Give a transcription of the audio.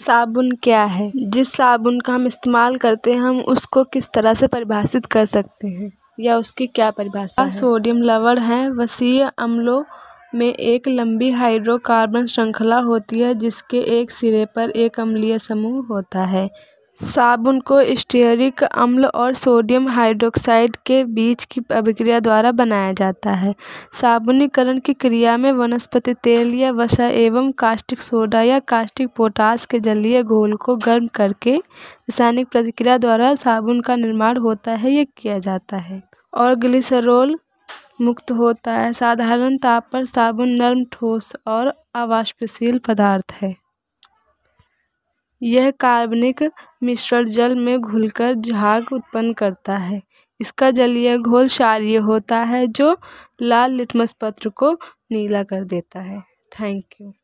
साबुन क्या है जिस साबुन का हम इस्तेमाल करते हैं हम उसको किस तरह से परिभाषित कर सकते हैं या उसकी क्या परिभाषा है सोडियम लवण है वसीय अम्लों में एक लंबी हाइड्रोकार्बन श्रृंखला होती है जिसके एक सिरे पर एक अम्लीय समूह होता है साबुन को स्टेरिक अम्ल और सोडियम हाइड्रोक्साइड के बीच की अभिक्रिया द्वारा बनाया जाता है साबुनीकरण की क्रिया में वनस्पति तेल या वसा एवं कास्टिक सोडा या कास्टिक पोटास के जलीय घोल को गर्म करके रासायनिक प्रतिक्रिया द्वारा साबुन का निर्माण होता है या किया जाता है और ग्लिसरोल मुक्त होता है साधारण ताप पर साबुन नर्म ठोस और अवाष्पशील पदार्थ है यह कार्बनिक मिश्रण जल में घुलकर झाग उत्पन्न करता है इसका जलीय घोल क्षारीय होता है जो लाल लिटमस पत्र को नीला कर देता है थैंक यू